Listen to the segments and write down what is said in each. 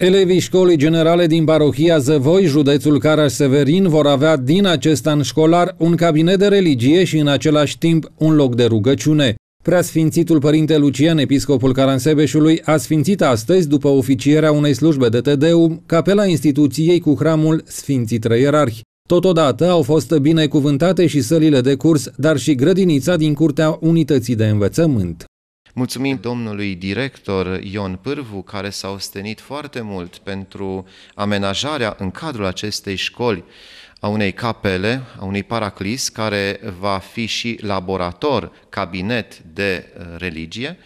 Elevii școlii generale din parohia Zăvoi, județul Caraș-Severin, vor avea din acest an școlar un cabinet de religie și în același timp un loc de rugăciune. Preasfințitul Părinte Lucian, episcopul Caransebeșului, a sfințit astăzi, după oficierea unei slujbe de tedeum, capela instituției cu hramul Sfinții Trăierarhi. Totodată au fost binecuvântate și sălile de curs, dar și grădinița din curtea unității de învățământ. Mulțumim domnului director Ion Pârvu, care s-a ostenit foarte mult pentru amenajarea în cadrul acestei școli a unei capele, a unui paraclis, care va fi și laborator, cabinet de uh, religie.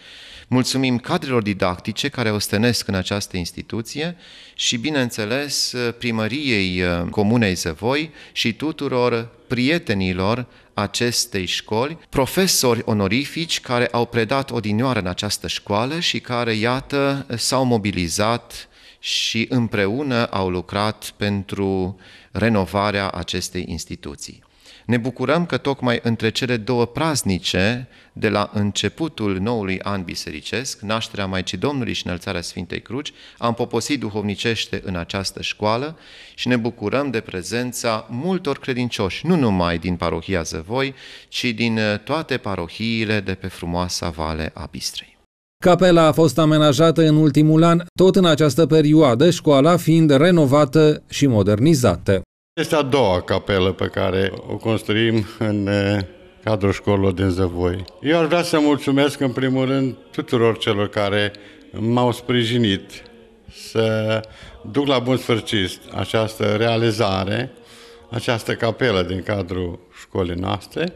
Mulțumim cadrelor didactice care ostenesc în această instituție și, bineînțeles, uh, primăriei uh, Comunei Zăvoi și tuturor prietenilor acestei școli, profesori onorifici care au predat odinioară în această școală și care, iată, s-au mobilizat și împreună au lucrat pentru renovarea acestei instituții. Ne bucurăm că tocmai între cele două praznice, de la începutul noului an bisericesc, nașterea Maicii Domnului și înălțarea Sfintei Cruci, am poposit duhovnicește în această școală și ne bucurăm de prezența multor credincioși, nu numai din parohia Zăvoi, ci din uh, toate parohiile de pe frumoasa vale a Bistrei. Capela a fost amenajată în ultimul an, tot în această perioadă, școala fiind renovată și modernizată. Este a doua capelă pe care o construim în eh, cadrul școlilor din Zăvoi. Eu aș vrea să mulțumesc în primul rând tuturor celor care m-au sprijinit să duc la bun sfârșit această realizare, această capelă din cadrul școlii noastre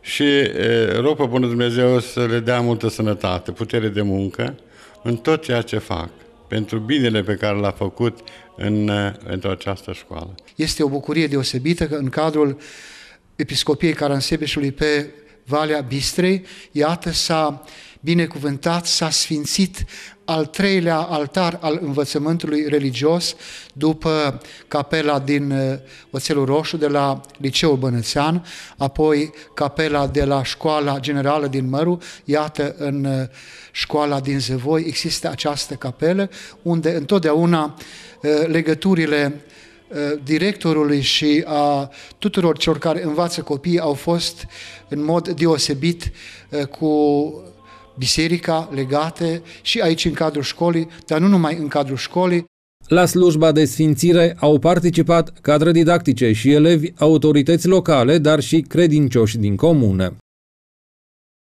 și eh, rog pe Bunul Dumnezeu să le dea multă sănătate, putere de muncă în tot ceea ce fac pentru binele pe care l-a făcut în, pentru această școală. Este o bucurie deosebită că în cadrul Episcopiei Caransebeșului pe Valea Bistrei, iată s-a binecuvântat, s-a sfințit al treilea altar al învățământului religios după capela din uh, Oțelul Roșu de la Liceul Bănățean, apoi capela de la școala generală din Măru, iată în uh, școala din Zăvoi există această capelă unde întotdeauna uh, legăturile Eh, directorului și a tuturor celor care învață copiii au fost în mod deosebit eh, cu biserica legate și aici în cadrul școlii, dar nu numai în cadrul școlii. La slujba de sfințire au participat cadre didactice și elevi, autorități locale, dar și credincioși din comună.